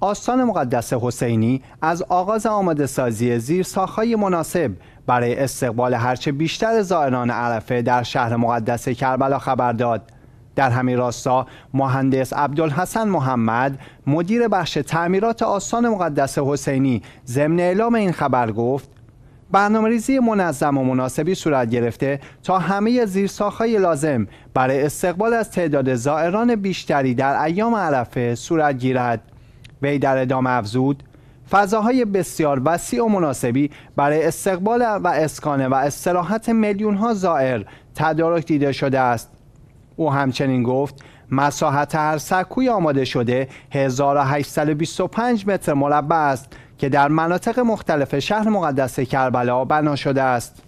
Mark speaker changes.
Speaker 1: آستان مقدس حسینی از آغاز آماده سازی زیر ساخهای مناسب برای استقبال هرچه بیشتر زائران عرفه در شهر مقدس کربلا خبر داد در همین راستا مهندس عبدالحسن محمد مدیر بخش تعمیرات آستان مقدس حسینی ضمن اعلام این خبر گفت ریزی منظم و مناسبی صورت گرفته تا همه های لازم برای استقبال از تعداد زائران بیشتری در ایام عرفه صورت گیرد وی در ادامه افزود فضاهای بسیار وسیع و مناسبی برای استقبال و اسکانه و استراحت میلیون ها زائر تدارک دیده شده است او همچنین گفت مساحت هر سکوی آماده شده 1825 متر مربع است که در مناطق مختلف شهر مقدس کربلا بنا شده است